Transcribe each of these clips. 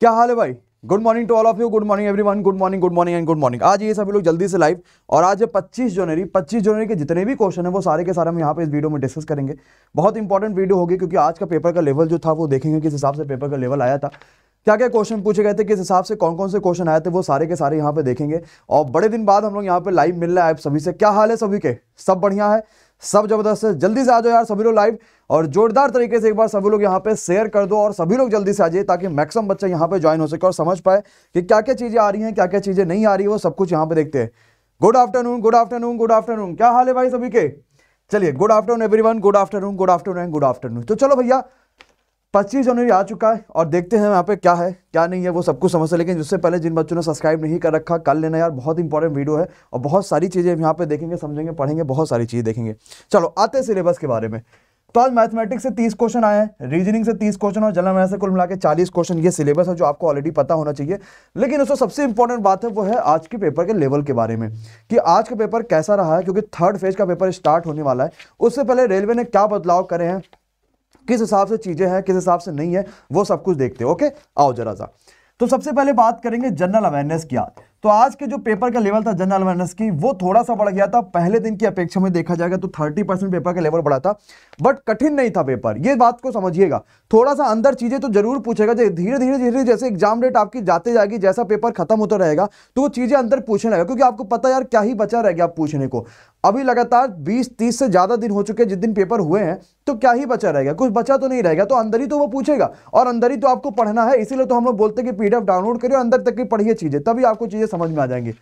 क्या हाल है भाई good morning to all of you good morning everyone good morning good morning and good morning आज ये सभी लोग जल्दी से लाइव और आज है 25 जनवरी 25 जनवरी के जितने भी क्वेश्चन है वो सारे के सारे हम यहाँ पे इस वीडियो में डिस्कस करेंगे बहुत इंपॉर्टेंट वीडियो होगी क्योंकि आज का पेपर का लेवल जो था वो देखेंगे किस हिसाब से पेपर का लेवल आया था क्या क्या क्वेश्चन पूछे गए थे किस हिसाब से कौन कौन से क्वेश्चन आए थे वो सारे के सारे यहाँ पे देखेंगे और बड़े दिन बाद हम लोग यहाँ पे लाइव मिल रहा है आप सभी से क्या हाल है सभी के सब बढ़िया है सब जबरदस्त है जल्दी से आ जाओ यार सभी लोग लाइव और जोरदार तरीके से एक बार सभी लोग यहाँ पे शेयर कर दो और सभी लोग जल्दी से आ जाइए ताकि मैक्सिमम बच्चा यहाँ पे ज्वाइन हो सके और समझ पाए कि क्या क्या चीज़ें आ रही हैं क्या क्या चीज़ें नहीं आ रही वो सब कुछ यहाँ पे देखते हैं good afternoon good afternoon good afternoon क्या हाल है भाई सभी के चलिए good afternoon every good afternoon good afternoon good afternoon तो चलो भैया पच्चीस जनवरी आ चुका है और देखते हैं यहाँ पे क्या है क्या नहीं है वो सब कुछ समझते लेकिन उससे पहले जिन बच्चों ने सब्सक्राइब नहीं कर रखा कर लेना यार बहुत इंपॉर्टेंट वीडियो है और बहुत सारी चीज़ें यहाँ पे देखेंगे समझेंगे पढ़ेंगे बहुत सारी चीज़ें देखेंगे चलो आते हैं सिलेबस के बारे में तो आज मैथमेटिक्स से तीस क्वेश्चन आए हैं रीजनिंग से तीस क्वेश्चन और जनरल मैथ से कुल मिला के चालीस क्वेश्चन ये सिलेबस है जो आपको ऑलरेडी पता होना चाहिए लेकिन उसमें सबसे इंपॉर्टेंट बात है वो है आज के पेपर के लेवल के बारे में कि आज का पेपर कैसा रहा है क्योंकि थर्ड फेज का पेपर स्टार्ट होने वाला है उससे पहले रेलवे ने क्या बदलाव करे हैं किस हिसाब से चीज़ें हैं किस हिसाब से नहीं है वो सब कुछ देखते हैं ओके आओ जरा सा तो सबसे पहले बात करेंगे जनरल अवेयरनेस की आज तो आज के जो पेपर का लेवल था जनरल अवेयरनेस की वो थोड़ा सा बढ़ गया था पहले दिन की अपेक्षा में देखा जाएगा तो थर्टी परसेंट पेपर का लेवल बढ़ा था बट कठिन नहीं था पेपर ये बात को समझिएगा थोड़ा सा अंदर चीज़ें तो जरूर पूछेगा धीरे धीरे धीरे जैसे एग्जाम डेट आपकी जाते जाएगी जैसा पेपर खत्म होता रहेगा तो वो चीज़ें अंदर पूछने लगेगा क्योंकि आपको पता यार क्या ही बचा रह गया पूछने को अभी लगातार 20-30 से ज़्यादा दिन हो चुके हैं जिस दिन पेपर हुए हैं तो क्या ही बचा रहेगा कुछ बचा तो नहीं रहेगा तो अंदर ही तो वो पूछेगा और अंदर ही तो आपको पढ़ना है इसीलिए तो हम लोग बोलते हैं कि पीडीएफ डाउनलोड करिए अंदर तक की पढ़िए चीज़ें तभी आपको चीज़ें समझ में आ जाएंगी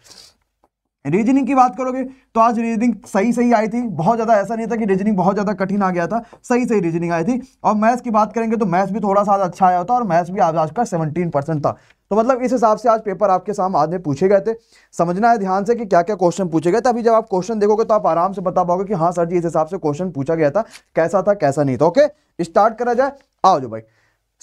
रीजनिंग की बात करोगे तो आज रीजनिंग सही सही आई थी बहुत ज़्यादा ऐसा नहीं था कि रीजनिंग बहुत ज़्यादा कठिन आ गया था सही सही रीजनिंग आई थी और मैथ्स की बात करेंगे तो मैथ्स भी थोड़ा सा अच्छा आया था और मैथ्स भी आज आज का सेवनटीन परसेंट था तो मतलब इस हिसाब से आज पेपर आपके सामने आज में पूछे गए थे समझना है ध्यान से कि क्या क्या क्वेश्चन पूछे गए थे अभी जब आप क्वेश्चन देखोगे तो आप आराम से बता पाओगे कि हाँ सर जी इस हिसाब से क्वेश्चन पूछा गया था कैसा था कैसा नहीं था ओके स्टार्ट करा जाए आओ जो भाई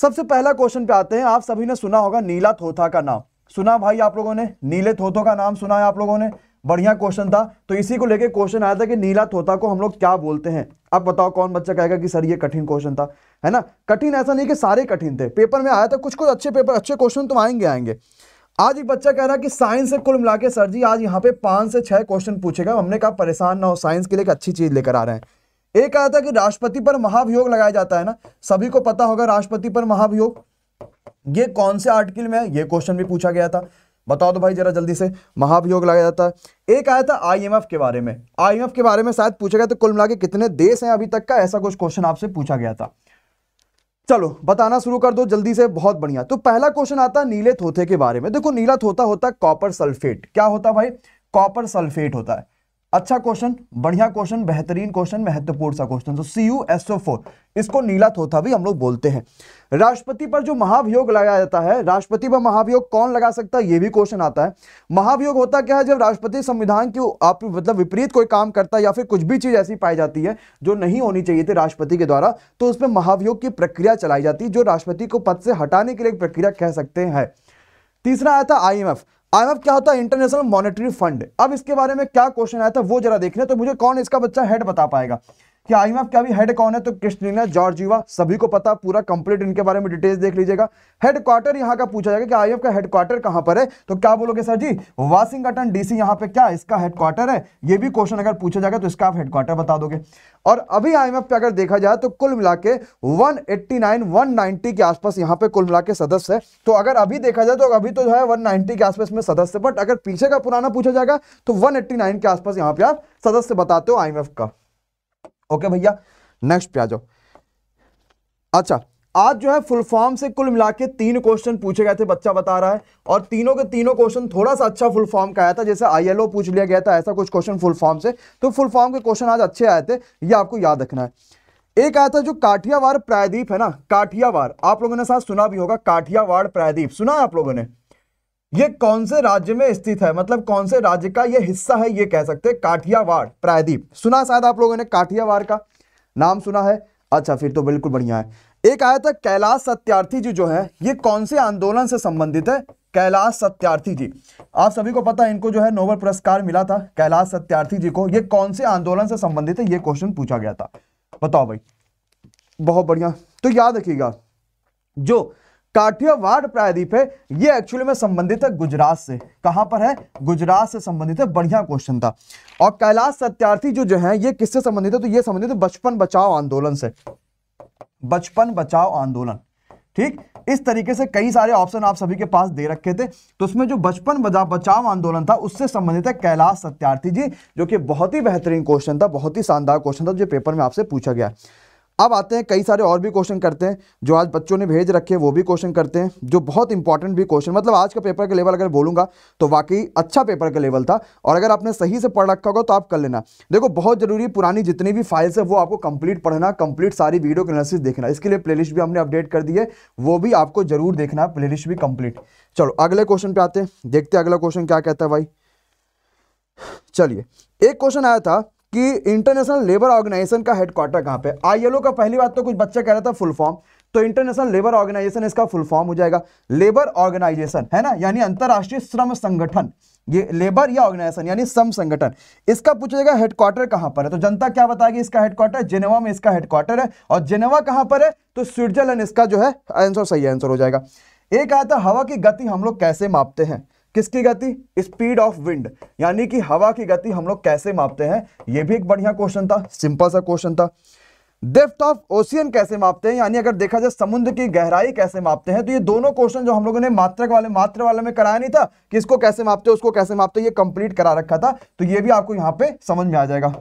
सबसे पहला क्वेश्चन पे आते हैं आप सभी ने सुना होगा नीला थोथा का नाम सुना भाई आप लोगों ने नीले थोथो का नाम सुना है आप लोगों ने बढ़िया क्वेश्चन था तो इसी को लेके क्वेश्चन आया था कि नीला थोता को हम लोग क्या बोलते हैं अब बताओ कौन बच्चा कहेगा कि सर ये कठिन क्वेश्चन था है ना कठिन ऐसा नहीं कि सारे कठिन थे पेपर में आया था कुछ कुछ अच्छे पेपर अच्छे क्वेश्चन तो आएंगे आएंगे आज एक बच्चा कह रहा है कि साइंस से कुल मिला के सर जी आज यहाँ पे पांच से छह क्वेश्चन पूछेगा हमने कहा परेशान ना हो साइंस के लिए एक अच्छी चीज़ लेकर आ रहे हैं एक आया था कि राष्ट्रपति पर महाभियोग लगाया जाता है ना सभी को पता होगा राष्ट्रपति पर महाभियोग ये कौन से आर्टिकल में है ये क्वेश्चन भी पूछा गया था बताओ तो भाई जरा जल्दी से महाभियोग लगाया जाता है एक आया था आईएमएफ के बारे में आईएमएफ के बारे में शायद पूछा गया तो कुल मिला कितने देश हैं अभी तक का ऐसा कुछ क्वेश्चन आपसे पूछा गया था चलो बताना शुरू कर दो जल्दी से बहुत बढ़िया तो पहला क्वेश्चन आता है नीले थोथे के बारे में देखो नीला थोथा होता है कॉपर सल्फेट क्या होता भाई कॉपर सल्फेट होता है अच्छा क्वेश्चन बढ़िया क्वेश्चन बेहतरीन क्वेश्चन महत्वपूर्ण सा क्वेश्चन तो सी यू फोर इसको नीला थोथा भी हम लोग बोलते हैं राष्ट्रपति पर जो महाभियोग लगाया जाता है राष्ट्रपति पर महाभियोग कौन लगा सकता है यह भी क्वेश्चन आता है महाभियोग होता क्या है जब राष्ट्रपति संविधान की आप मतलब विपरीत कोई काम करता है या फिर कुछ भी चीज ऐसी पाई जाती है जो नहीं होनी चाहिए थी राष्ट्रपति के द्वारा तो उसमें महाभियोग की प्रक्रिया चलाई जाती है जो राष्ट्रपति को पद से हटाने के लिए प्रक्रिया कह सकते हैं तीसरा आया था आई आईएमएफ क्या होता है इंटरनेशनल मॉनेटरी फंड अब इसके बारे में क्या क्वेश्चन आया था वो जरा देख रहे तो मुझे कौन इसका बच्चा हेड बता पाएगा कि आईएमएफ का भी हेड कौन है तो क्रिस्टलिना जॉर्जीवा सभी को पता पूरा कंप्लीट इनके बारे में डिटेल्स देख लीजिएगा हेडक्वार्टर यहाँ का पूछा जाएगा कि आईएमएफ का हेडक्वार्टर कहाँ पर है तो क्या बोलोगे सर जी वाशिंगटन डीसी यहाँ पे क्या इसका हेडक्वार्टर है ये भी क्वेश्चन अगर पूछा जाएगा तो इसका आप हेडक्वार्टर बता दोगे और अभी आईएमएफ पे अगर देखा जाए तो कुल मिला के वन के आसपास यहाँ पे कुल मिला के सदस्य है तो अगर अभी देखा जाए तो अभी तो जो है वन के आसपास में सदस्य बट अगर पीछे का पुराना पूछा जाएगा तो वन के आसपास यहाँ पे आप सदस्य बताते हो आईएमएफ का ओके भैया नेक्स्ट पे आ जाओ अच्छा आज जो है फुल फॉर्म से कुल मिला के तीन क्वेश्चन पूछे गए थे बच्चा बता रहा है और तीनों के तीनों क्वेश्चन थोड़ा सा अच्छा फुल फॉर्म का आया था जैसे आईएलओ पूछ लिया गया था ऐसा कुछ क्वेश्चन फुल फॉर्म से तो फुल फॉर्म के क्वेश्चन आज अच्छे आए थे ये आपको याद रखना है एक आया था जो काठियावाड़ प्रायद्वीप है ना काठियावाड़ आप लोगों ने साथ सुना भी होगा काठियावाड़ प्रायद्वीप सुना है आप लोगों ने ये कौन से राज्य में स्थित है मतलब कौन से राज्य का ये हिस्सा है ये कह सकते हैं काठियावाड़ प्रायदीप सुना शायद आप लोगों ने काठियावाड़ का नाम सुना है अच्छा फिर तो बिल्कुल बढ़िया है एक आया था कैलाश सत्यार्थी जी जो है ये कौन से आंदोलन से संबंधित है कैलाश सत्यार्थी जी आप सभी को पता है इनको जो है नोबल पुरस्कार मिला था कैलाश सत्यार्थी जी को ये कौन से आंदोलन से संबंधित है ये क्वेश्चन पूछा गया था बताओ भाई बहुत बढ़िया तो याद रखिएगा जो काठियावाड़ प्रायद्वीप है ये एक्चुअली में संबंधित है गुजरात से कहां पर है गुजरात से संबंधित है बढ़िया क्वेश्चन था और कैलाश सत्यार्थी जो जो है ये किससे संबंधित है तो ये संबंधित है बचपन बचाओ आंदोलन से बचपन बचाओ आंदोलन ठीक इस तरीके से कई सारे ऑप्शन आप सभी के पास दे रखे थे तो उसमें जो बचपन बचाओ आंदोलन था उससे संबंधित है कैलाश सत्यार्थी जी जो कि बहुत ही बेहतरीन क्वेश्चन था बहुत ही शानदार क्वेश्चन था जो पेपर में आपसे पूछा गया अब आते हैं कई सारे और भी क्वेश्चन करते हैं जो आज बच्चों ने भेज रखे वो भी क्वेश्चन करते हैं जो बहुत इंपॉर्टेंट भी क्वेश्चन मतलब आज का पेपर का लेवल अगर बोलूंगा तो वाकई अच्छा पेपर का लेवल था और अगर आपने सही से पढ़ रखा होगा तो आप कर लेना देखो बहुत जरूरी पुरानी जितनी भी फाइल्स है वो आपको कंप्लीट पढ़ना कंप्लीट सारी वीडियो के एनालिसिस देखना इसके लिए प्ले भी हमने अपडेट कर दी है वो भी आपको जरूर देखना प्ले भी कंप्लीट चलो अगले क्वेश्चन पे आते हैं देखते हैं अगला क्वेश्चन क्या कहता है भाई चलिए एक क्वेश्चन आया था कि इंटरनेशनल लेबर ऑर्गेनाइजेशन का हेडक्वार्टर कहाँ पे आईएलओ का पहली बात तो कुछ बच्चा कह रहा था फुल फॉर्म तो इंटरनेशनल लेबर ऑर्गेनाइजेशन इसका फुल फॉर्म हो जाएगा लेबर ऑर्गेनाइजेशन है ना यानी अंतर्राष्ट्रीय श्रम संगठन ये लेबर या ऑर्गेनाइजेशन यानी श्रम संगठन इसका पूछा जाएगा हेडक्वार्टर कहां पर है तो जनता क्या बताएगी इसका हेडक्वार्टर जेनेवा में इसका हेडक्वार्टर है और जेनेवा कहां पर है तो स्विट्जरलैंड इसका जो है आंसर सही आंसर हो जाएगा एक आया था हवा की गति हम लोग कैसे मापते हैं किसकी गति स्पीड ऑफ विंड यानी कि हवा की गति हम लोग कैसे मापते हैं यह भी एक बढ़िया क्वेश्चन था सिंपल सा क्वेश्चन था डेप्थ ऑफ ओशियन कैसे मापते हैं यानी अगर देखा जाए समुद्र की गहराई कैसे मापते हैं तो ये दोनों क्वेश्चन जो हम लोगों ने मात्रक वाले मात्र वाले में कराया नहीं था कि इसको कैसे मापते हैं उसको कैसे मापते हैं ये कंप्लीट करा रखा था तो ये भी आपको यहां पे समझ में आ जाएगा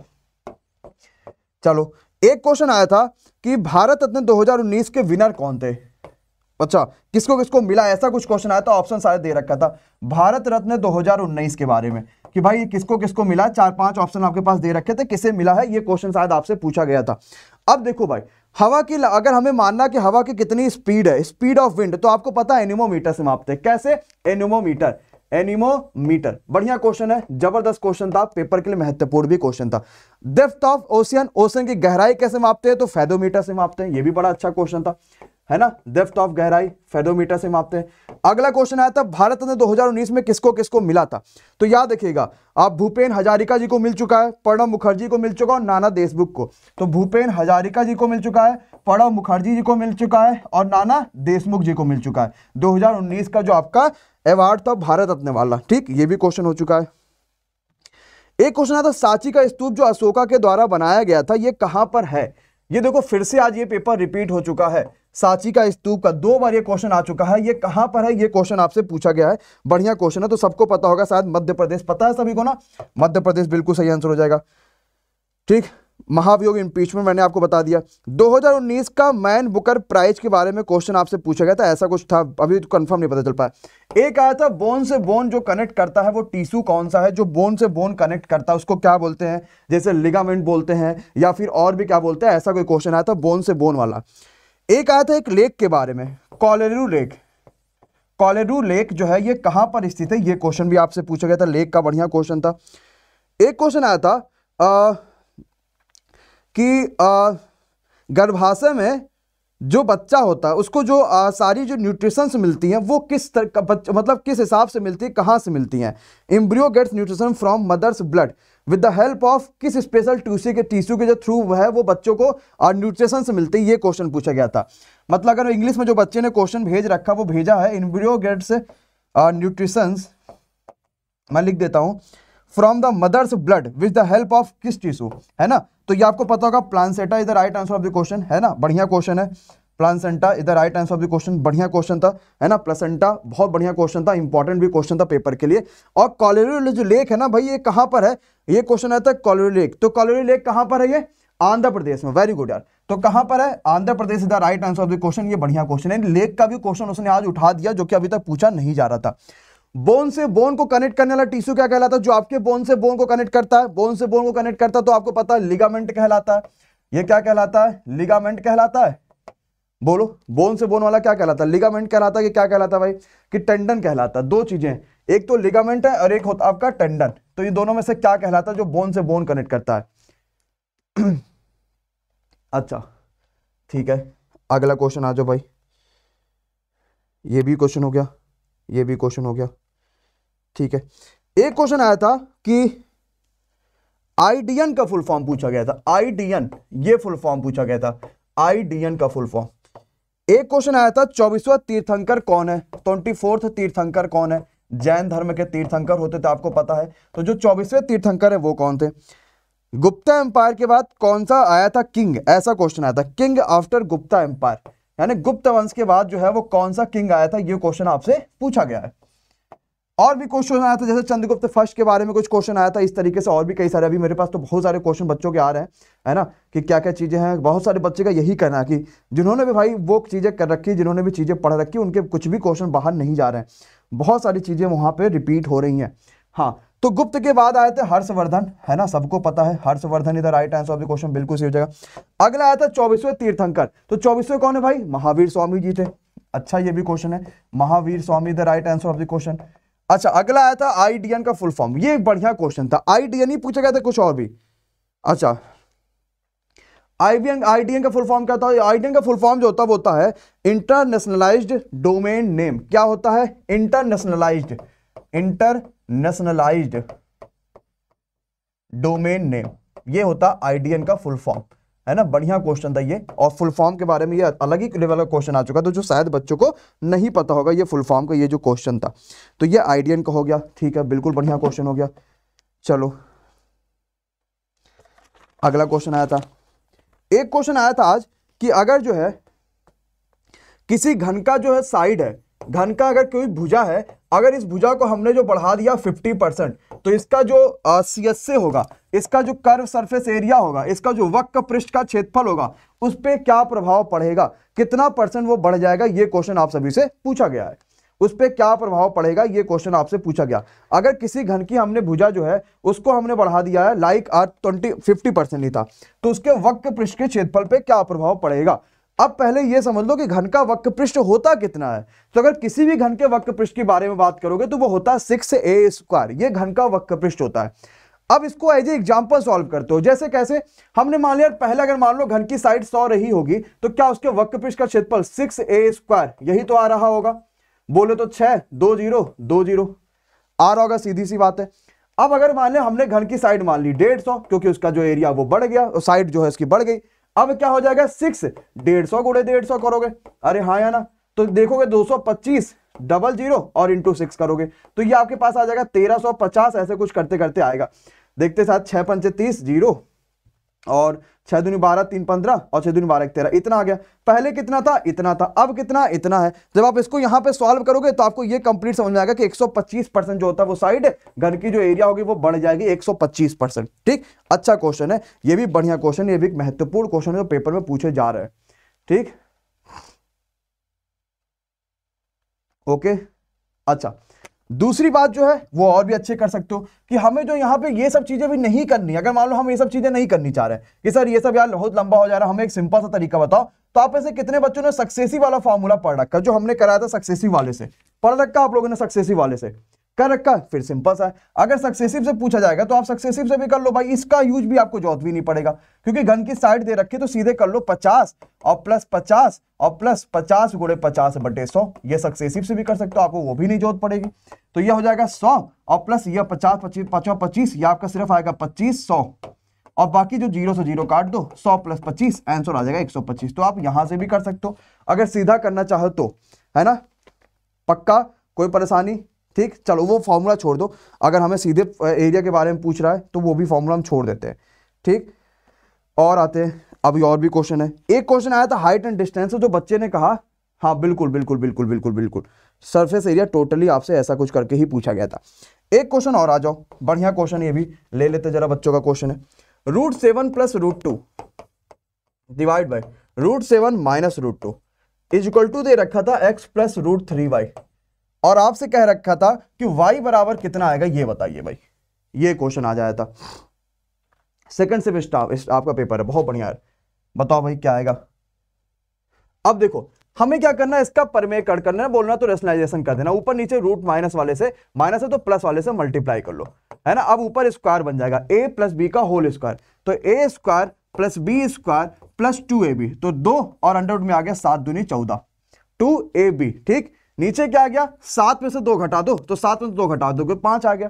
चलो एक क्वेश्चन आया था कि भारत रत्न दो के विनर कौन थे अच्छा किसको किसको मिला ऐसा कुछ क्वेश्चन आया था ऑप्शन सारे दे रखा था भारत रत्न 2019 के बारे में कि भाई किसको किसको मिला चार पांच ऑप्शन आपके पास दे रखे थे किसे मिला है ये क्वेश्चन शायद आपसे पूछा गया था अब देखो भाई हवा की अगर हमें मानना कि हवा की कितनी स्पीड है स्पीड ऑफ विंड तो आपको पता है एनिमोमीटर से मापते हैं कैसे एनिमोमीटर एनिमोमीटर बढ़िया क्वेश्चन है जबरदस्त क्वेश्चन था पेपर के लिए महत्वपूर्ण भी क्वेश्चन था डेफ्थ ऑफ ओशियन ओशन की गहराई कैसे मापते हैं तो फेदोमीटर से मापते हैं ये भी बड़ा अच्छा क्वेश्चन था है ना डेफ्ट ऑफ गहराई फेडोमीटर से मापते हैं अगला क्वेश्चन आया था भारत ने 2019 में किसको किसको मिला था तो याद देखिएगा आप भूपेन हजारिका जी को मिल चुका है प्रणब मुखर्जी को मिल चुका है और नाना देशमुख को तो भूपेन हजारिका जी को मिल चुका है प्रणब मुखर्जी जी को मिल चुका है और नाना देशमुख जी को मिल चुका है दो का जो आपका अवार्ड था भारत अपने वाला ठीक ये भी क्वेश्चन हो चुका है एक क्वेश्चन आया था सांची का स्तूप जो अशोका के द्वारा बनाया गया था ये कहां पर है ये देखो फिर से आज ये पेपर रिपीट हो चुका है सांची का स्तूप का दो बार ये क्वेश्चन आ चुका है ये कहां पर है ये क्वेश्चन आपसे पूछा गया है बढ़िया क्वेश्चन है तो सबको पता होगा शायद मध्य प्रदेश पता है सभी को ना मध्य प्रदेश बिल्कुल सही आंसर हो जाएगा ठीक महाभियोग इंपीचमेंट मैंने आपको बता दिया 2019 का मैन बुकर प्राइज के बारे में क्वेश्चन आपसे पूछा गया था ऐसा कुछ था अभी तो कंफर्म नहीं पता चल पाया एक आया था बोन से बोन जो कनेक्ट करता है वो टीसू कौन सा है जो बोन से बोन कनेक्ट करता है उसको क्या बोलते हैं जैसे लिगामेंट बोलते हैं या फिर और भी क्या बोलते हैं ऐसा कोई क्वेश्चन आया था बोन से बोन वाला एक आया था एक लेक के बारे में कॉलेरू लेक कॉलेरू लेक जो है ये कहां पर स्थित है ये क्वेश्चन भी आपसे पूछा गया था लेक का बढ़िया क्वेश्चन था एक क्वेश्चन आया था आ, कि गर्भाशय में जो बच्चा होता है उसको जो आ, सारी जो न्यूट्रिशंस मिलती हैं वो किस तरह मतलब किस हिसाब से मिलती है कहाँ से मिलती हैं embryo gets nutrition from mother's blood with the help of किस स्पेशल ट्यूसी के टीसू के जो थ्रू है वो बच्चों को और न्यूट्रिशन से मिलते ये क्वेश्चन पूछा गया था मतलब अगर इंग्लिश में जो बच्चे ने क्वेश्चन भेज रखा वो भेजा है इनब्रियो गेट्स न्यूट्रिशंस मैं लिख देता हूँ from the mother's blood with the help of किस टीसू है ना तो ये आपको पता होगा placenta is the right answer of the question है ना बढ़िया क्वेश्चन है प्लांसेंटा इधर right answer of the question बढ़िया क्वेश्चन था है ना प्लसेंटा बहुत बढ़िया क्वेश्चन था इंपॉर्टेंट भी क्वेश्चन था पेपर के लिए और कॉलोरी जो लेक है ना भाई ये कहां पर है ये क्वेश्चन आता है कॉलोरी लेक तो कॉलोरी लेक कहाँ पर है ये आंध्र प्रदेश में वेरी गुड यार तो कहां पर है आंध्र प्रदेश इधर right answer of the question ये बढ़िया क्वेश्चन है लेक का भी क्वेश्चन उसने आज उठा दिया जो कि अभी तक पूछा नहीं जा रहा था बोन से बोन को कनेक्ट करने वाला टिश्यू क्या कहलाता है जो आपके बोन से बोन को कनेक्ट करता है बोन से बोन को कनेक्ट करता है तो आपको पता है लिगामेंट कहलाता है ये क्या कहलाता है लिगामेंट कहलाता है बोलो बोन से बोन वाला क्या कहलाता है लिगामेंट कहलाता है कि क्या कहलाता है भाई कि टेंडन कहलाता है दो चीजें एक तो लिगामेंट है और एक होता आपका टेंडन तो ये दोनों में से क्या कहलाता है जो बोन से बोन कनेक्ट करता है अच्छा ठीक है अगला क्वेश्चन आ जाओ भाई ये भी क्वेश्चन हो गया ये भी क्वेश्चन हो गया ठीक है एक क्वेश्चन आया था कि आईडीएन का फुल फॉर्म पूछा गया था आईडीएन ये फुल फॉर्म पूछा गया था आईडीएन का फुल फॉर्म एक क्वेश्चन आया था चौबीसवा तीर्थंकर कौन है ट्वेंटी फोर्थ तीर्थंकर कौन है जैन धर्म के तीर्थंकर होते थे आपको पता है तो जो चौबीसवें तीर्थंकर है वो कौन थे गुप्ता एम्पायर के बाद कौन सा आया था किंग ऐसा क्वेश्चन आया था किंग आफ्टर गुप्ता एम्पायर यानी गुप्त वंश के बाद जो है वो कौन सा किंग आया था ये क्वेश्चन आपसे पूछा गया है और भी क्वेश्चन आया था जैसे चंद्रगुप्त फर्स्ट के बारे में कुछ क्वेश्चन आया था इस तरीके से और भी कई सारे अभी मेरे पास तो बहुत सारे क्वेश्चन बच्चों के आ रहे हैं है ना कि क्या क्या चीज़ें हैं बहुत सारे बच्चे का यही कहना है कि जिन्होंने भी भाई वो चीज़ें कर रखी जिन्होंने भी चीज़ें पढ़ रखी उनके कुछ भी क्वेश्चन बाहर नहीं जा रहे हैं बहुत सारी चीज़ें वहाँ पर रिपीट हो रही हैं हाँ तो गुप्त के बाद आए थे हर्षवर्धन है ना सबको पता है हर्षवर्धन इधर right answer of the question बिल्कुल सही हो जाएगा अगला आया था चौबीसवें तीर्थंकर तो चौबीसवें कौन है भाई महावीर स्वामी जी थे अच्छा ये भी क्वेश्चन है Mahavir Swami the right answer of the question अच्छा अगला आया था आईडीएन का फुल फॉर्म ये एक बढ़िया क्वेश्चन था आईडीएन ही पूछा गया था कुछ और भी अच्छा आईबीएन आईडीएन का फुल फॉर्म क्या होता है आईडीएन का फुल फॉर्म जो होता है वो होता है इंटरनेशनलाइज्ड डोमेन नेम क्या होता है इंटरनेशनलाइज्ड इंटरनेशनलाइज्ड डोमेन नेम ये होता आईडीएन का फुल फॉर्म है ना बढ़िया क्वेश्चन था ये और फुल फॉर्म के बारे में ये अलग ही लेवल का क्वेश्चन आ चुका तो जो शायद बच्चों को नहीं पता होगा ये फुल फॉर्म का ये जो क्वेश्चन था तो ये आइडियन का हो गया ठीक है बिल्कुल बढ़िया क्वेश्चन हो गया चलो अगला क्वेश्चन आया था एक क्वेश्चन आया था आज कि अगर जो है किसी घन का जो है साइड है घन का अगर कोई भुजा है अगर इस भुजा को हमने जो बढ़ा दिया 50 परसेंट तो इसका जो सी एस से होगा इसका जो कर्व सरफेस एरिया होगा इसका जो वक्र पृष्ठ का क्षेत्रफल होगा उस पर क्या प्रभाव पड़ेगा कितना परसेंट वो बढ़ जाएगा ये क्वेश्चन आप सभी से पूछा गया है उस पर क्या प्रभाव पड़ेगा ये क्वेश्चन आपसे पूछा गया अगर किसी घन की हमने भुजा जो है उसको हमने बढ़ा दिया है like or twenty fifty percent ही था तो उसके वक्र पृष्ठ के क्षेत्रफल पे क्या प्रभाव पड़ेगा अब पहले यह समझ लो कि घन का वक्र पृष्ठ होता कितना है तो अगर किसी भी घन के वक्र पृष्ठ के बारे में बात करोगे तो वो होता है सिक्स ए स्क्वायर यह घन का वक्र पृष्ठ होता है अब इसको एज ए एग्जाम्पल सॉल्व करते हो जैसे कैसे हमने मान लिया पहले अगर मान लो घन की साइड सौ रही होगी तो क्या उसके वक्र पृष्ठ का क्षेत्रफल सिक्स ए स्क्वायर यही तो आ रहा होगा बोले तो छह दो जीरो दो जीरो आ रहा होगा सीधी सी बात है अब अगर मान लिया हमने घन की साइड मान ली डेढ़ सौ क्योंकि उसका जो एरिया वो बढ़ गया और साइड जो है उसकी बढ़ गई अब क्या हो जाएगा सिक्स डेढ़ सौ गुड़े डेढ़ सौ करोगे अरे हाँ या ना तो देखोगे दो सौ पच्चीस डबल जीरो और इंटू सिक्स करोगे तो ये आपके पास आ जाएगा तेरह सौ पचास ऐसे कुछ करते करते आएगा देखते साथ छह पंचे तीस जीरो और छह दुनी बारह तीन पंद्रह और छह दुनी बारह एक तेरह इतना आ गया पहले कितना था इतना था अब कितना इतना है जब आप इसको यहां पे सॉल्व करोगे तो आपको ये कंप्लीट समझ में आएगा कि 125 परसेंट जो होता है वो साइड घर की जो एरिया होगी वो बढ़ जाएगी 125 परसेंट ठीक अच्छा क्वेश्चन है ये भी बढ़िया क्वेश्चन ये भी एक महत्वपूर्ण क्वेश्चन है जो पेपर में पूछे जा रहे हैं ठीक ओके अच्छा दूसरी बात जो है वो और भी अच्छे कर सकते हो कि हमें जो यहाँ पे ये सब चीज़ें भी नहीं करनी अगर मान लो हम ये सब चीज़ें नहीं करनी चाह रहे हैं कि सर ये सब यार बहुत लंबा हो जा रहा है हमें एक सिंपल सा तरीका बताओ तो आप ऐसे कितने बच्चों ने सक्सेसिव वाला फॉर्मूला पढ़ रखा जो हमने कराया था सक्सेसिव वाले से पढ़ रखा आप लोगों ने सक्सेसिव वाले से कर रखा फिर सिंपल सा है अगर सक्सेसिव से पूछा जाएगा तो आप सक्सेसिव से भी कर लो भाई इसका यूज भी आपको जोत भी नहीं पड़ेगा क्योंकि घन की साइड दे रखी तो सीधे कर लो पचास और प्लस पचास और प्लस पचास गुड़े पचास बटे सौ ये सक्सेसिव से भी कर सकते हो आपको वो भी नहीं जोत पड़ेगी तो यह हो जाएगा सौ और प्लस यह पचास पच्चीस पाँचों पच्चीस यह आपका सिर्फ आएगा पच्चीस सौ और बाकी जो जीरो से जीरो काट दो सौ प्लस पच्चीस आंसर आ जाएगा एक सौ पच्चीस तो आप यहां से भी कर सकते हो अगर सीधा करना चाहो तो है ना पक्का कोई परेशानी ठीक चलो वो फॉर्मूला छोड़ दो अगर हमें सीधे एरिया के बारे में पूछ रहा है तो वो भी फॉर्मूला हम छोड़ देते हैं ठीक और आते हैं अभी और भी क्वेश्चन है एक क्वेश्चन आया था हाइट एंड डिस्टेंस जो बच्चे ने कहा हाँ बिल्कुल बिल्कुल बिल्कुल बिल्कुल बिल्कुल सरफेस एरिया टोटली आपसे ऐसा कुछ करके ही पूछा गया था एक क्वेश्चन और आ जाओ बढ़िया क्वेश्चन ये भी ले लेते जरा बच्चों का क्वेश्चन है root seven plus root two divide by root seven minus root two is equal to दे रखा था X plus root three Y और आपसे कह रखा था कि वाई बराबर कितना आएगा ये बताइए भाई ये क्वेश्चन आ जाया था सेकंड से आपका पेपर है बहुत बढ़िया बताओ भाई क्या आएगा अब देखो हमें क्या करना है इसका परमेय कट करना है बोलना तो रेशनलाइजेशन कर देना ऊपर नीचे रूट माइनस वाले से माइनस है तो प्लस वाले से मल्टीप्लाई कर लो है ना अब ऊपर स्क्वायर बन जाएगा ए प्लस बी का होल स्क्वायर तो A square plus B square plus two A B तो दो और अंडर में आ गया सात दूनी चौदह टू ए बी ठीक नीचे क्या आ गया सात में से दो घटा दो तो सात में से दो घटा दो पांच आ गया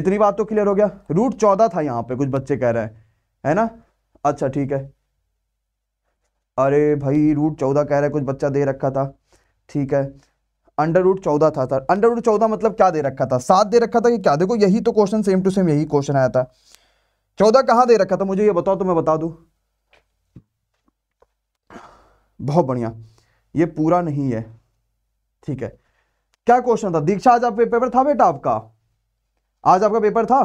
इतनी बात तो क्लियर हो गया रूट चौदह था यहाँ पे कुछ बच्चे कह रहे हैं है ना अच्छा ठीक है अरे भाई रूट चौदह कह रहे कुछ बच्चा दे रखा था ठीक है अंडर रूट चौदह था सर अंडर रूट चौदह मतलब क्या दे रखा था सात दे रखा था कि क्या देखो यही तो क्वेश्चन सेम टू सेम यही क्वेश्चन आया था चौदह कहां दे रखा था मुझे ये बताओ तो मैं बता दू बहुत बढ़िया ये पूरा नहीं है ठीक है क्या क्वेश्चन था दीक्षा आज आपका पेपर था बेटा आपका आज आपका पेपर था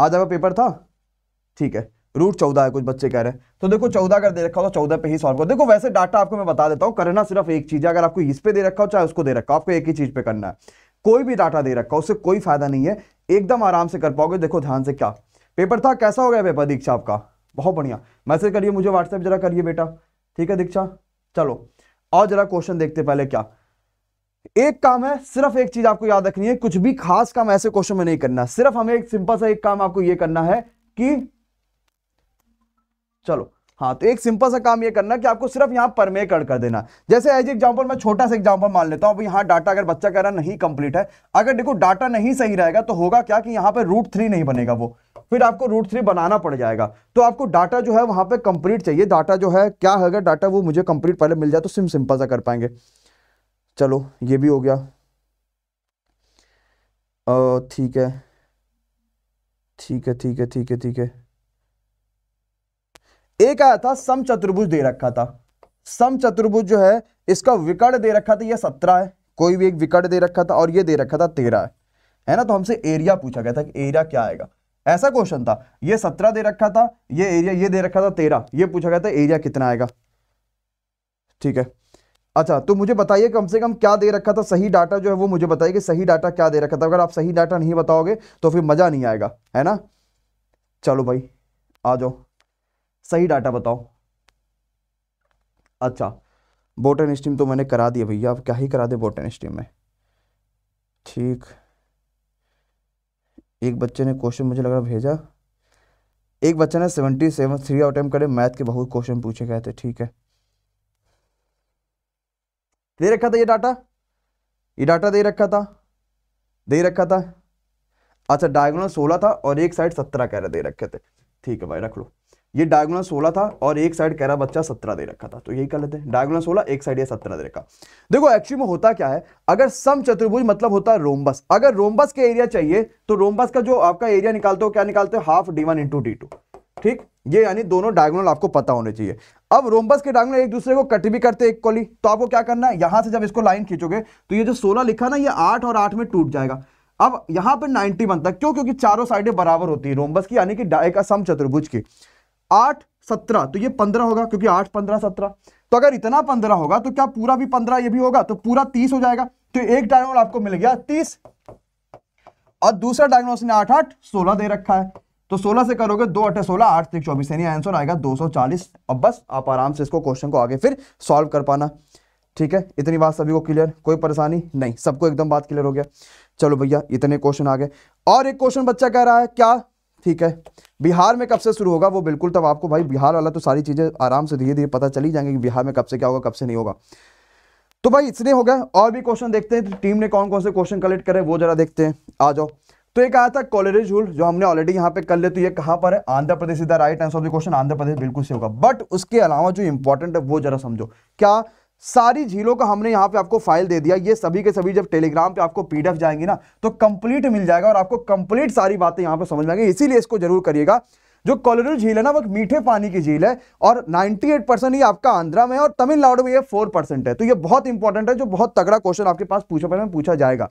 आज आपका पेपर था ठीक है रूट चौदह है कुछ बच्चे कह रहे हैं तो देखो चौदह अगर दे रखा हो तो चौदह पे ही सॉल्व करो देखो वैसे डाटा आपको मैं बता देता हूं करना सिर्फ एक चीज है अगर आपको इस पे दे रखा हो चाहे उसको दे रखा हो आपको एक ही चीज पे करना है कोई भी डाटा दे रखा हो उससे कोई फायदा नहीं है एकदम आराम से कर पाओगे देखो ध्यान से क्या पेपर था कैसा हो गया पेपर दीक्षा आपका बहुत बढ़िया मैसेज करिए मुझे व्हाट्सएप जरा करिए बेटा ठीक है दीक्षा चलो और जरा क्वेश्चन देखते पहले क्या एक काम है सिर्फ एक चीज आपको याद रखनी है कुछ भी खास काम ऐसे क्वेश्चन में नहीं करना सिर्फ हमें एक सिंपल सा एक काम आपको यह करना है कि चलो हाँ तो एक सिंपल सा काम ये करना कि आपको सिर्फ यहाँ परमे कर कर देना जैसे एज एग्जांपल मैं छोटा सा एग्जाम्पल मान लेता हूँ अब यहाँ डाटा अगर बच्चा कह रहा नहीं कंप्लीट है अगर देखो डाटा नहीं सही रहेगा तो होगा क्या कि यहाँ पर रूट थ्री नहीं बनेगा वो फिर आपको रूट थ्री बनाना पड़ जाएगा तो आपको डाटा जो है वहाँ पर कंप्लीट चाहिए डाटा जो है क्या है अगर डाटा वो मुझे कंप्लीट पहले मिल जाए तो सिम सिंपल सा कर पाएंगे चलो ये भी हो गया ठीक है ठीक है ठीक है ठीक है ठीक है एक आया था सम चतुर्भुज दे रखा था सम चतुर्भुज जो है इसका विकट दे रखा था यह सत्रह है कोई भी एक विकट दे रखा था और ये दे रखा था तेरह है है ना तो हमसे एरिया पूछा गया था कि एरिया क्या आएगा ऐसा क्वेश्चन था ये सत्रह दे रखा था ये एरिया ये दे रखा था तेरह ये पूछा गया था एरिया कितना आएगा ठीक है अच्छा तो मुझे बताइए कम से कम क्या दे रखा था सही डाटा जो है वो मुझे बताइए कि सही डाटा क्या दे रखा था अगर आप सही डाटा नहीं बताओगे तो फिर मज़ा नहीं आएगा है ना चलो भाई आ जाओ सही डाटा बताओ अच्छा बोटन स्टीम तो मैंने करा दिया भैया अब क्या ही करा दे बोटन स्टीम में ठीक एक बच्चे ने क्वेश्चन मुझे लग रहा भेजा एक बच्चे ने सेवेंटी सेवन थ्री आउट करे मैथ के बहुत क्वेश्चन पूछे गए थे ठीक है दे रखा था ये डाटा ये डाटा दे रखा था दे रखा था अच्छा डायगोनल सोलह था और एक साइड सत्रह रहे दे रखे थे ठीक है भाई रख लो ये डायगोनल सोलह था और एक साइड कह रहा बच्चा सत्रह दे रखा था तो यही कर लेते हैं डायगोनल सोलह एक साइड या सत्रह दे रखा देखो एक्चुअली में होता क्या है अगर सम चतुर्भुज मतलब होता है रोमबस अगर रोमबस के एरिया चाहिए तो रोमबस का जो आपका एरिया निकालते हो क्या निकालते हो half D one into D two ठीक ये यानी दोनों डायगोनल आपको पता होने चाहिए अब रोमबस के डायगोनल एक दूसरे को कट भी करते एक कोली तो आपको क्या करना है यहां से जब इसको लाइन खींचोगे तो ये जो सोलह लिखा ना ये आठ और आठ में टूट जाएगा अब यहां पर नाइनटी बनता है क्यों क्योंकि चारों साइडें बराबर होती है रोमबस की यानी कि डाय का सम चतुर्भुज की आठ सत्रह तो ये पंद्रह होगा क्योंकि आठ पंद्रह सत्रह तो अगर इतना पंद्रह होगा तो क्या पूरा भी पंद्रह ये भी होगा तो पूरा तीस हो जाएगा तो एक डायगोनल आपको मिल गया तीस और दूसरा डायगोनल उसने आठ आठ सोलह दे रखा है तो सोलह से करोगे दो अठे सोलह आठ तीन चौबीस यानी आंसर आएगा दो सौ चालीस अब बस आप आराम से इसको क्वेश्चन को आगे फिर सॉल्व कर पाना ठीक है इतनी बात सभी को क्लियर कोई परेशानी नहीं सबको एकदम बात क्लियर हो गया चलो भैया इतने क्वेश्चन आ गए और एक क्वेश्चन बच्चा कह रहा है क्या ठीक है बिहार में कब से शुरू होगा वो बिल्कुल तब आपको भाई बिहार वाला तो सारी चीज़ें आराम से धीरे धीरे पता चली जाएंगे कि बिहार में कब से क्या होगा कब से नहीं होगा तो भाई इतने हो गए और भी क्वेश्चन देखते हैं तो टीम ने कौन कौन से क्वेश्चन कलेक्ट करे वो जरा देखते हैं आ जाओ तो एक आया था कॉलेज रूल जो हमने ऑलरेडी यहाँ पे कर ले तो ये कहाँ पर है आंध्र प्रदेश इधर right answer of the question Andhra Pradesh बिल्कुल से होगा बट उसके अलावा जो इंपॉर्टेंट है वो जरा समझो क्या सारी झीलों का हमने यहाँ पे आपको फाइल दे दिया ये सभी के सभी जब टेलीग्राम पे आपको पीडीएफ जाएंगे ना तो कंप्लीट मिल जाएगा और आपको कंप्लीट सारी बातें यहाँ पे समझ जाएंगे इसीलिए इसको जरूर करिएगा जो कोलरू झील है ना वो मीठे पानी की झील है और 98 परसेंट ये आपका आंध्रा में है और तमिलनाडु में ये 4 परसेंट है तो ये बहुत इंपॉर्टेंट है जो बहुत तगड़ा क्वेश्चन आपके पास पूछा पर पूछा जाएगा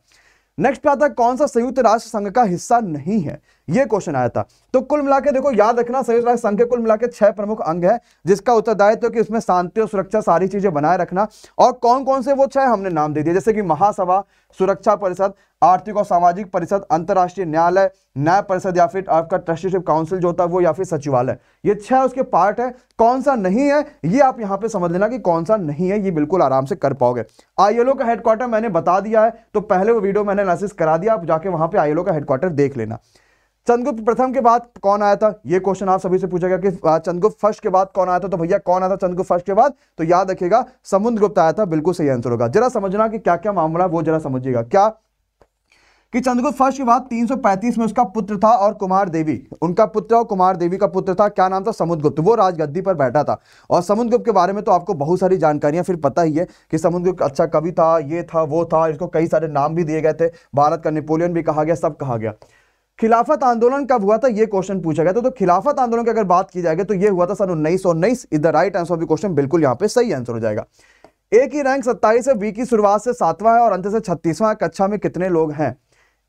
नेक्स्ट पे आता है कौन सा संयुक्त राष्ट्र संघ का हिस्सा नहीं है ये क्वेश्चन आया था तो कुल मिलाकर देखो याद रखना संयुक्त राष्ट्र संघ के कुल मिलाकर छह प्रमुख अंग है जिसका उत्तरदायित्व तो कि उसमें शांति और सुरक्षा सारी चीजें बनाए रखना और कौन कौन से वो छह हमने नाम दे दिए जैसे कि महासभा सुरक्षा परिषद आर्थिक और सामाजिक परिषद अंतर्राष्ट्रीय न्यायालय न्याय परिषद या फिर आपका ट्रस्टीशिप काउंसिल जो होता है वो या फिर सचिवालय ये छह उसके पार्ट है कौन सा नहीं है ये आप यहाँ पे समझ लेना कि कौन सा नहीं है ये बिल्कुल आराम से कर पाओगे आईएलओ का हेडक्वार्टर मैंने बता दिया है तो पहले वो वीडियो मैंने एनालिसिस करा दिया आप जाके वहां पर आईएलओ का हेडक्वार्टर देख लेना चंद्रगुप्त प्रथम के बाद कौन आया था यह क्वेश्चन आप सभी से पूछा गया कि चंद्रगुप्त फर्स्ट के बाद कौन आया था तो भैया कौन आया था चंद्रगुप्त फर्स्ट के बाद तो याद रखिएगा समुद्रगुप्त आया था बिल्कुल सही आंसर होगा जरा समझना कि क्या क्या मामला वो जरा समझिएगा क्या कि चंद्रगुप्त फर्स्ट के बाद 335 में उसका पुत्र था और कुमार देवी उनका पुत्र और कुमार देवी का पुत्र था क्या नाम था समुद्रगुप्त वो राजगद्दी पर बैठा था और समुद्रगुप्त के बारे में तो आपको बहुत सारी जानकारियां फिर पता ही है कि समुद्रगुप्त अच्छा कवि था ये था वो था इसको कई सारे नाम भी दिए गए थे भारत का नेपोलियन भी कहा गया सब कहा गया खिलाफत आंदोलन कब हुआ था ये क्वेश्चन पूछा गया था तो खिलाफत आंदोलन की अगर बात की जाएगी तो ये हुआ था सन उन्नीस सौ उन्नीस is the right answer of the question बिल्कुल यहाँ पे सही आंसर हो जाएगा ए की रैंक सत्ताईस है बी की शुरुआत से सातवां है और अंत से छत्तीसवां कक्षा में कितने लोग हैं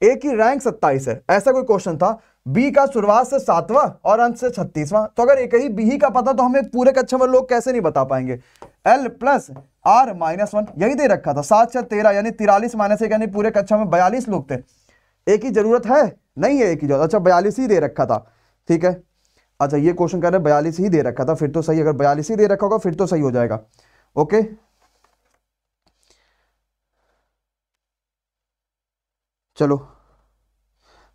ए की रैंक सत्ताईस है ऐसा कोई क्वेश्चन था बी का शुरुआत से सातवां और अंत से छत्तीसवां तो अगर एक ही बी ही का पता तो हमें पूरे कक्षा में लोग कैसे नहीं बता पाएंगे L plus R minus one यही दे रखा था सात छह तेरह यानी तिरालीस माइनस एक यानी पूरे कक्षा में बयालीस लोग थे एक ही ज़रूरत है नहीं है एक ही ज़रूरत अच्छा बयालीस ही दे रखा था ठीक है अच्छा ये क्वेश्चन कह रहे हैं बयालीस ही दे रखा था फिर तो सही अगर बयालीस ही दे रखा होगा फिर तो सही हो जाएगा ओके चलो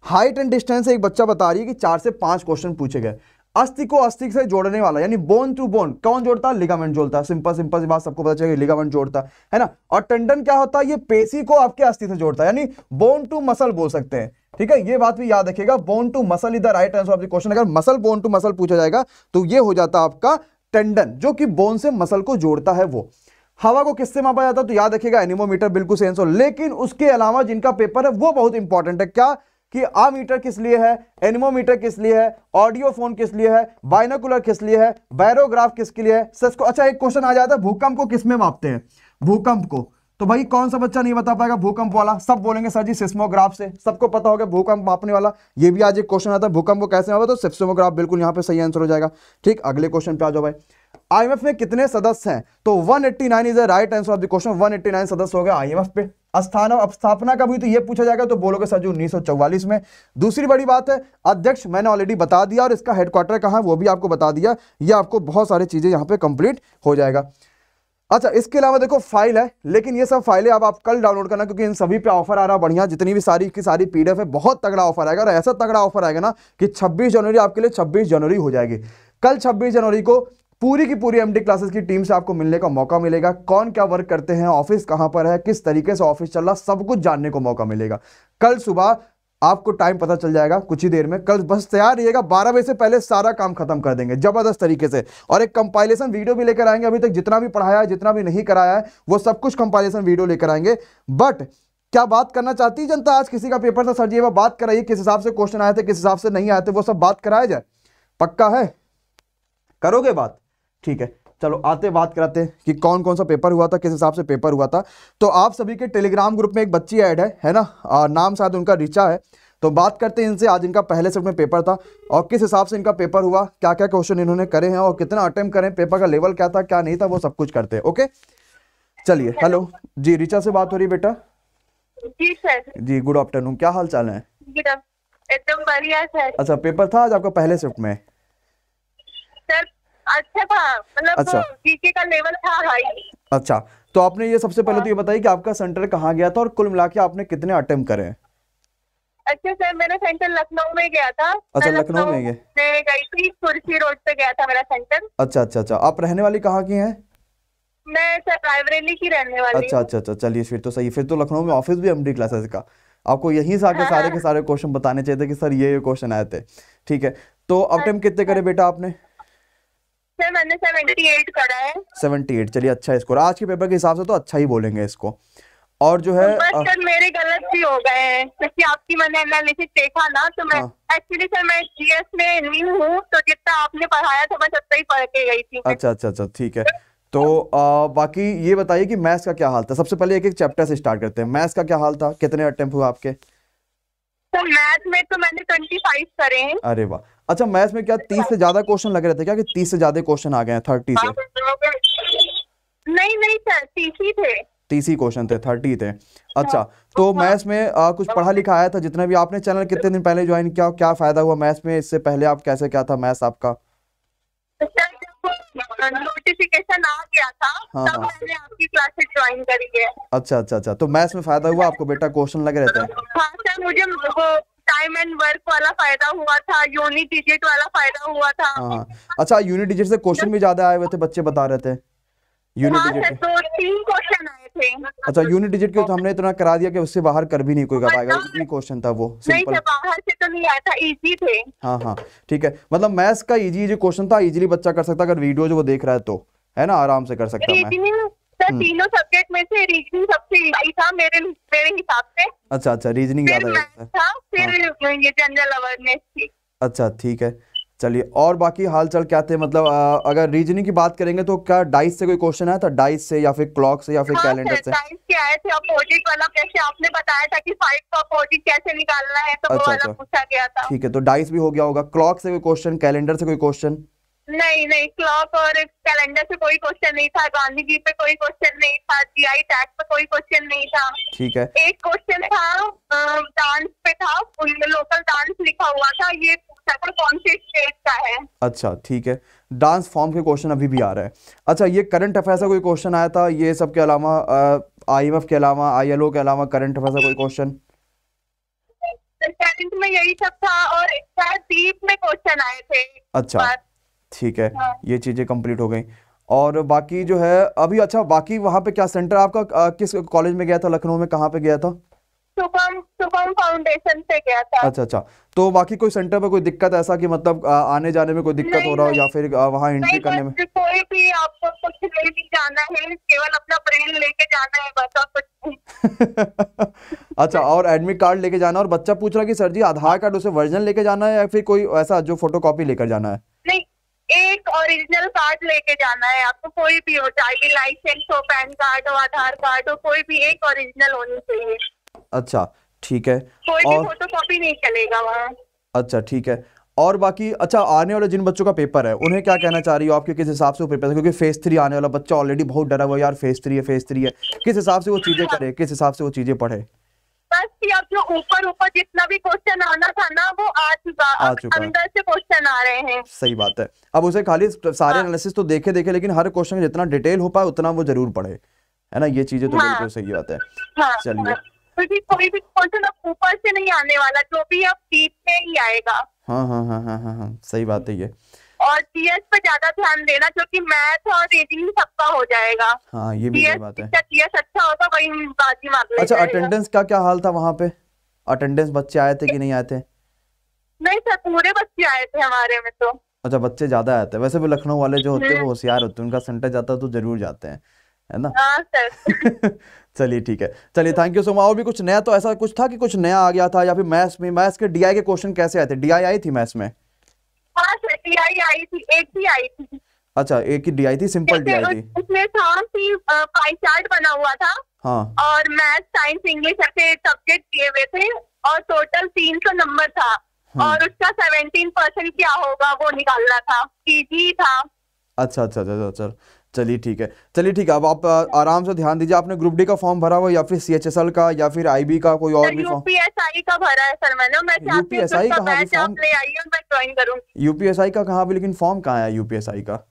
हाइट एंड डिस्टेंस एक बच्चा बता रही है कि चार से पांच क्वेश्चन पूछे गए अस्थि को अस्थि से जोड़ने वाला यानी बोन टू बोन कौन जोड़ता है लिगामेंट जोड़ता है सिंपल सिंपल सी बात सबको पता चलेगा लिगामेंट जोड़ता है ना और टेंडन क्या होता है ये पेशी को आपके अस्थि से जोड़ता है यानी बोन टू मसल बोल सकते हैं ठीक है ये बात भी याद रखिएगा बोन टू मसल इधर right answer of the question अगर मसल बोन टू मसल पूछा जाएगा तो ये हो जाता आपका टेंडन जो कि बोन से मसल को जोड़ता है वो हवा को किससे मापा जाता है तो याद रखिएगा एनिमोमीटर बिल्कुल सेंस हो लेकिन उसके अलावा जिनका पेपर है वो बहुत इंपॉर्टेंट है क्या कि आ मीटर किस लिए है एनिमोमीटर किस लिए है ऑडियो फोन किस लिए है बाइनोकुलर किस लिए है बैरोग्राफ किसके लिए है सच को अच्छा एक क्वेश्चन आ जाता है भूकंप को किस में मापते हैं भूकंप को तो भाई कौन सा बच्चा नहीं बता पाएगा भूकंप वाला सब बोलेंगे सर जी सिस्मोग्राफ से सबको पता होगा भूकंप मापने वाला ये भी आज एक क्वेश्चन आता है भूकंप को कैसे मापा तो सिस्मोग्राफ बिल्कुल यहाँ पे सही आंसर हो जाएगा ठीक अगले क्वेश्चन पे आ जाओ भाई आईएमएफ में कितने सदस्य हैं तो 189 is the right answer of the question 189 सदस्य हो गया आईएमएफ पे स्थान स्थापना का भी तो ये पूछा जाएगा तो बोलोगे सर जो उन्नीस में दूसरी बड़ी बात है अध्यक्ष मैंने ऑलरेडी बता दिया और इसका हेडक्वार्टर कहाँ वो भी आपको बता दिया ये आपको बहुत सारी चीज़ें यहाँ पे कंप्लीट हो जाएगा अच्छा इसके अलावा देखो फाइल है लेकिन ये सब फाइलें अब आप कल डाउनलोड करना क्योंकि इन सभी पे ऑफर आ रहा है बढ़िया जितनी भी सारी की सारी पीडीएफ है बहुत तगड़ा ऑफर आएगा और ऐसा तगड़ा ऑफर आएगा ना कि 26 जनवरी आपके लिए 26 जनवरी हो जाएगी कल 26 जनवरी को पूरी की पूरी एमडी क्लासेस की टीम से आपको मिलने का मौका मिलेगा कौन क्या वर्क करते हैं ऑफिस कहां पर है किस तरीके से ऑफिस चल रहा सब कुछ जानने को मौका मिलेगा कल सुबह आपको टाइम पता चल जाएगा कुछ ही देर में कल बस तैयार रहिएगा बारह बजे से पहले सारा काम खत्म कर देंगे जबरदस्त तरीके से और एक कंपाइलेशन वीडियो भी लेकर आएंगे अभी तक जितना भी पढ़ाया है जितना भी नहीं कराया है वो सब कुछ कंपाइलेशन वीडियो लेकर आएंगे बट क्या बात करना चाहती है जनता आज किसी का पेपर था सर जी वह बात कराइए किस हिसाब से क्वेश्चन आए थे किस हिसाब से नहीं आए थे वो सब बात कराया जाए पक्का है करोगे बात ठीक है चलो आते बात कराते हैं कि कौन कौन सा पेपर हुआ था किस हिसाब से पेपर हुआ था तो आप सभी के टेलीग्राम ग्रुप में एक बच्ची ऐड है है ना आ, नाम शायद उनका रिचा है तो बात करते हैं इनसे आज इनका पहले सेट में पेपर था और किस हिसाब से इनका पेपर हुआ क्या क्या क्वेश्चन इन्होंने करे हैं और कितना अटेम्प्ट करें पेपर का लेवल क्या था क्या नहीं था वो सब कुछ करते हैं ओके चलिए हेलो जी रिचा से बात हो रही बेटा जी सर जी गुड आफ्टरनून क्या हाल चाल है एकदम बढ़िया सर अच्छा पेपर था आज आपका पहले शिफ्ट में अच्छा था मतलब अच्छा। जीके का लेवल था हाई अच्छा तो आपने ये सबसे पहले तो ये बताइए कि आपका सेंटर कहाँ गया था और कुल मिला के आपने कितने अटेम्प्ट करे हैं अच्छा सर मेरा सेंटर लखनऊ में गया था अच्छा लखनऊ में गए गई थी कुर्सी रोड पे गया था मेरा सेंटर अच्छा अच्छा अच्छा आप रहने वाली कहाँ की हैं मैं सर रायबरेली की रहने वाली अच्छा अच्छा अच्छा चलिए फिर तो सही फिर तो लखनऊ में ऑफिस भी एमडी क्लासेस का आपको यहीं से आके हाँ, सारे हाँ। के सारे क्वेश्चन बताने चाहिए थे कि सर ये ये क्वेश्चन आए थे ठीक है तो अब टाइम कितने अच्छा। करे बेटा आपने मैंने 78 78 चलिए अच्छा स्कोर आज के पेपर के हिसाब से तो अच्छा ही बोलेंगे इसको और जो है तो सर मेरे गलत भी हो गए हैं क्योंकि आपकी मैंने एनालिसिस देखा ना तो मैं एक्चुअली हाँ। सर मैं जीएस में न्यू हूँ तो जितना आपने पढ़ाया था मैं सबसे ही पढ़ के गई थी अच्छा अच्छा अच्छा ठीक है तो आ, बाकी ये बताइए कि मैथ्स का क्या हाल था सबसे पहले एक एक चैप्टर से स्टार्ट करते हैं मैथ्स का क्या हाल था कितने अटेम्प्ट हुए आपके सर मैथ में तो मैंने 25 करे हैं अरे वाह अच्छा मैथ्स में क्या तीस से ज्यादा क्वेश्चन लग रहे थे क्या कि तीस से ज्यादा क्वेश्चन आ गए हैं थर्टी से नहीं नहीं सर तीस ही थे तीस ही क्वेश्चन थे थर्टी थे अच्छा तो हाँ। मैथ्स में आ, कुछ पढ़ा लिखा आया था जितना भी आपने चैनल कितने दिन पहले ज्वाइन किया क्या फायदा हुआ मैथ्स में इससे पहले आप कैसे क्या था मैथ्स आपका नोटिफिकेशन तो आ गया था हाँ, तब हाँ। मैंने आपकी क्लासेस ज्वाइन करी है अच्छा अच्छा अच्छा तो मैथ्स में फायदा हुआ आपको बेटा क्वेश्चन लग रहे थे हाँ सर मुझे टाइम एंड वर्क वाला फायदा हुआ था यूनिट डिजिट वाला फायदा हुआ था हाँ अच्छा यूनिट डिजिट से क्वेश्चन भी ज्यादा आए हुए थे बच्चे बता रहे थे यूनिट डिजिट दो तीन क्वेश्चन आए थे अच्छा यूनिट डिजिट के तो हमने इतना करा दिया कि उससे बाहर कर भी नहीं कोई कर पाएगा इतनी क्वेश्चन था वो सिंपल बाहर से तो नहीं आया था इजी थे हाँ हाँ ठीक है मतलब मैथ्स का इजी इजी क्वेश्चन था इजीली बच्चा कर सकता अगर वीडियो जो वो देख रहा है तो है ना आराम से कर सकता है सर हम्म। तीनों सब्जेक्ट में से रीजनिंग सबसे था मेरे मेरे हिसाब से अच्छा अच्छा रीजनिंग ज्यादा था फिर हाँ। ये जनरल अवेयरनेस थी अच्छा ठीक है चलिए और बाकी हाल चाल क्या थे मतलब आ, अगर रीजनिंग की बात करेंगे तो क्या डाइस से कोई क्वेश्चन आया था डाइस से या फिर क्लॉक से या फिर हाँ कैलेंडर से डाइस के आए थे अपोजिट वाला कैसे आपने बताया था कि फाइव का अपोजिट कैसे निकालना है तो अच्छा, वो वाला अच्छा। पूछा गया था ठीक है तो डाइस भी हो गया होगा क्लॉक से कोई क्वेश्चन कैलेंडर से कोई क्वेश्चन नहीं नहीं क्लॉक और कैलेंडर पे कोई क्वेश्चन नहीं था गांधी जी पे कोई क्वेश्चन नहीं था आई टैक्स पे कोई क्वेश्चन नहीं था ठीक है एक क्वेश्चन था डांस पे था लोकल डांस लिखा हुआ था ये पूछा था कौन से स्टेट का है अच्छा ठीक है डांस फॉर्म के क्वेश्चन अभी भी आ रहा है अच्छा ये करंट अफेयर का कोई क्वेश्चन आया था ये सब के अलावा आईएमएफ के अलावा आईएलओ के अलावा करंट अफेयर का कोई क्वेश्चन में यही सब था और डीप में क्वेश्चन आए थे अच्छा ठीक है हाँ। ये चीज़ें कंप्लीट हो गई और बाकी जो है अभी अच्छा बाकी वहाँ पे क्या सेंटर आपका किस कॉलेज में गया था लखनऊ में कहाँ पे गया था फाउंडेशन से गया था अच्छा अच्छा तो बाकी कोई सेंटर में कोई दिक्कत ऐसा कि मतलब आने जाने में कोई दिक्कत हो रहा हो या फिर वहाँ एंट्री करने में कोई भी आपको कुछ नहीं भी जाना है केवल अपना ब्रेन लेके जाना है बस और अच्छा और एडमिट कार्ड लेके जाना और बच्चा पूछ रहा की सर जी आधार कार्ड उसे वर्जन लेके जाना है या फिर कोई ऐसा जो फोटो लेकर जाना है नहीं एक ओरिजिनल कार्ड लेके जाना है आपको कोई भी हो चाहे लाइसेंस हो पैन कार्ड हो आधार कार्ड हो कोई भी एक ओरिजिनल होनी चाहिए अच्छा ठीक है कोई और... भी फोटो कॉपी नहीं चलेगा वहाँ अच्छा ठीक है और बाकी अच्छा आने वाले जिन बच्चों का पेपर है उन्हें क्या कहना चाह रही हो आपके किस हिसाब से वो पेपर है क्योंकि फेज थ्री आने वाला बच्चा ऑलरेडी बहुत डरा हुआ यार फेज थ्री है फेज थ्री है किस हिसाब से वो चीज़ें हाँ। करे किस हिसाब से वो चीज़ें पढ़े बस कि अब जो ऊपर ऊपर जितना भी क्वेश्चन आना था ना वो आ चुका आ चुका अंदर से क्वेश्चन आ रहे हैं सही बात है अब उसे खाली सारे एनालिसिस हाँ। तो देखे देखे लेकिन हर क्वेश्चन जितना डिटेल हो पाए उतना वो जरूर पढ़े है ना ये चीजें तो हाँ। बिल्कुल सही बात है हाँ, चलिए क्योंकि कोई भी क्वेश्चन अब ऊपर से नहीं आने वाला जो भी अब डीप में ही आएगा हाँ हाँ हाँ हाँ हाँ हाँ सही बात है ये और टीएस पे ज्यादा ध्यान देना क्योंकि मैथ और रीडिंग सबका हो जाएगा हाँ ये भी बात है टीएस अच्छा होगा वही बाजी मार अच्छा अटेंडेंस का क्या हाल था वहाँ पे अटेंडेंस बच्चे आए थे कि नहीं आए थे नहीं सर पूरे बच्चे आए थे हमारे में तो अच्छा बच्चे ज्यादा आते हैं वैसे भी लखनऊ वाले जो होते हैं वो हम्म। होशियार होते हैं उनका सेंटर जाता है तो जरूर जाते हैं है ना हाँ, चलिए ठीक है चलिए थैंक यू सो मच और भी कुछ नया तो ऐसा कुछ था कि कुछ नया आ गया था या फिर मैथ्स में मैथ्स के डीआई के क्वेश्चन कैसे आए थे डीआई आई थी मैथ्स में हाँ डीआई आई थी एक ही आई थी अच्छा एक ही डीआई थी सिंपल डीआई थी उसमें था कि पाई चार्ट बना हुआ था हाँ और मैथ साइंस इंग्लिश ऐसे सब्जेक्ट दिए हुए थे और टोटल तीन सौ नंबर था हाँ। और उसका सेवेंटीन परसेंट क्या होगा वो निकालना था पीजी था अच्छा अच्छा अच्छा अच्छा चलिए ठीक है चलिए ठीक है अब आप आराम से ध्यान दीजिए आपने ग्रुप डी का फॉर्म भरा हुआ या फिर सी का या फिर आई का कोई और भी फॉर्म यूपीएसआई का भरा है सर मैंने मैं यूपीएसआई मैं ज्वाइन यूपीएसआई का कहा लेकिन फॉर्म कहाँ है यूपीएसआई का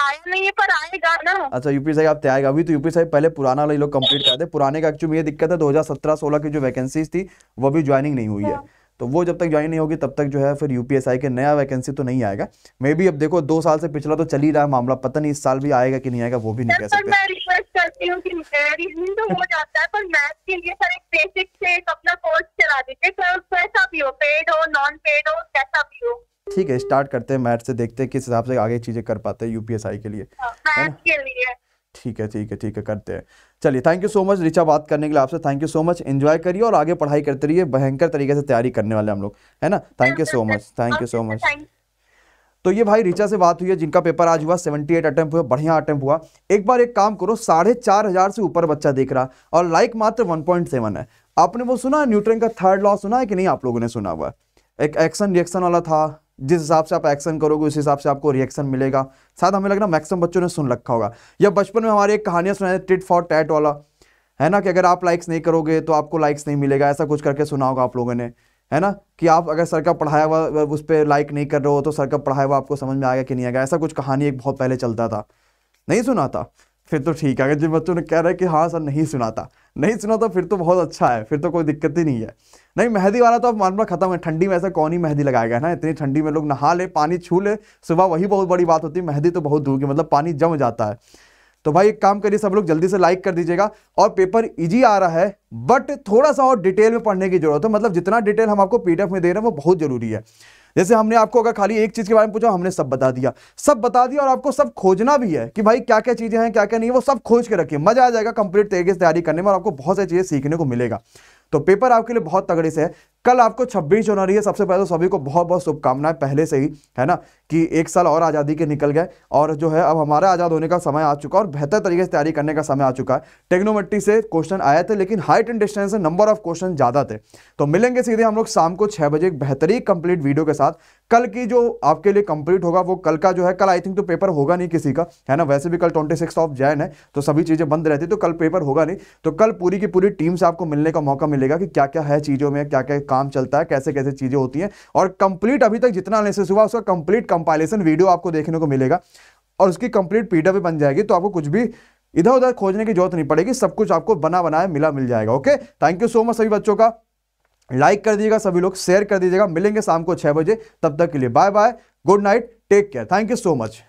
आया नहीं है पर आएगा ना अच्छा यूपीएसआई आप अभी तो पहले पुराना लोग कंप्लीट पुराने का एक्चुअली ये दिक्कत है 2017-16 की जो वैकेंसीज थी वो भी ज्वाइनिंग नहीं हुई है हाँ। तो वो जब तक ज्वाइन नहीं होगी तब तक जो है फिर यूपीएसआई के नया वैकेंसी तो नहीं आएगा मे बी अब देखो दो साल से पिछला तो चल ही रहा है मामला पता नहीं इस साल भी आएगा कि नहीं आएगा वो भी नहीं कह सकते कोर्स करती हूँ कि रीजनिंग तो हो जाता है पर मैथ के लिए सर एक बेसिक से एक अपना कोर्स चला दीजिए कैसा तो भी हो पेड हो नॉन पेड हो कैसा भी हो ठीक है स्टार्ट करते हैं मैथ से देखते हैं किस हिसाब से आगे चीजें कर पाते हैं यूपीएसआई के लिए हाँ, के लिए ठीक है ठीक है ठीक है करते हैं चलिए thank you so much Richa बात करने के लिए आपसे thank you so much enjoy करिए और आगे पढ़ाई करते रहिए भयंकर तरीके से तैयारी करने वाले हम लोग है ना thank you so much thank you so much तो ये भाई रिचा से बात हुई है जिनका पेपर आज हुआ 78 एट अटैम्प हुआ बढ़िया अटैम्प हुआ एक बार एक काम करो साढ़े चार हजार से ऊपर बच्चा देख रहा और लाइक मात्र 1.7 है आपने वो सुना न्यूट्रन का थर्ड लॉ सुना है कि नहीं आप लोगों ने सुना हुआ एक एक्शन रिएक्शन वाला था जिस हिसाब से आप एक्शन करोगे उस हिसाब से आपको रिएक्शन मिलेगा शायद हमें लगना मैक्सिमम बच्चों ने सुन रखा होगा या बचपन में हमारी एक सुना सुनाई टिट फॉर टैट वाला है ना कि अगर आप लाइक्स नहीं करोगे तो आपको लाइक्स नहीं मिलेगा ऐसा कुछ करके सुना होगा आप लोगों ने है ना कि आप अगर सर का पढ़ाया हुआ उस पर लाइक नहीं कर रहे हो तो सर का पढ़ाया हुआ आपको समझ में आएगा कि नहीं आएगा ऐसा कुछ कहानी एक बहुत पहले चलता था नहीं सुना था फिर तो ठीक है अगर जिन बच्चों ने कह रहा है कि हाँ सर नहीं सुनाता नहीं सुना तो फिर तो बहुत अच्छा है फिर तो कोई दिक्कत ही नहीं है नहीं मेहंदी वाला तो अब मामला खत्म है ठंडी में ऐसा कौन ही मेहंदी लगाएगा ना इतनी ठंडी में लोग नहा ले पानी छू ले सुबह वही बहुत बड़ी बात होती है मेहंदी तो बहुत दूर की मतलब पानी जम जाता है तो भाई एक काम करिए सब लोग जल्दी से लाइक कर दीजिएगा और पेपर इजी आ रहा है बट थोड़ा सा और डिटेल में पढ़ने की जरूरत है मतलब जितना डिटेल हम आपको पीडीएफ में दे रहे हैं वो बहुत जरूरी है जैसे हमने आपको अगर खाली एक चीज़ के बारे में पूछा हमने सब बता दिया सब बता दिया और आपको सब खोजना भी है कि भाई क्या क्या चीज़ें हैं क्या क्या नहीं वो सब खोज के रखिए मजा आ जाएगा कंप्लीट तरीके से तैयारी करने में और आपको बहुत सारी चीज़ें सीखने को मिलेगा तो पेपर आपके लिए बहुत तगड़े से है कल आपको 26 जनवरी है सबसे पहले तो सभी को बहुत बहुत शुभकामनाएं पहले से ही है ना कि एक साल और आज़ादी के निकल गए और जो है अब हमारा आज़ाद होने का समय आ चुका है और बेहतर तरीके से तैयारी करने का समय आ चुका है टेक्नोमेट्री से क्वेश्चन आए थे लेकिन हाइट एंड डिस्टेंस से नंबर ऑफ क्वेश्चन ज़्यादा थे तो मिलेंगे सीधे हम लोग शाम को छः बजे एक बेहतरीन कंप्लीट वीडियो के साथ कल की जो आपके लिए कंप्लीट होगा वो कल का जो है कल आई थिंक तो पेपर होगा नहीं किसी का है ना वैसे भी कल ट्वेंटी सिक्स ऑफ जैन है तो सभी चीज़ें बंद रहती तो कल पेपर होगा नहीं तो कल पूरी की पूरी टीम से आपको मिलने का मौका मिलेगा कि क्या क्या है चीज़ों में क्या क्या काम चलता है कैसे कैसे चीज़ें होती हैं और कंप्लीट अभी तक जितना हुआ उसका कंप्लीट कंपाइलेशन वीडियो आपको देखने को मिलेगा और उसकी कंप्लीट पीडीएफ बन जाएगी तो आपको कुछ भी इधर उधर खोजने की जरूरत नहीं पड़ेगी सब कुछ आपको बना बनाया मिला मिल जाएगा okay thank you so much सभी बच्चों का लाइक कर दीजिएगा सभी लोग शेयर कर दीजिएगा मिलेंगे शाम को छह बजे तब तक के लिए bye bye good night take care thank you so much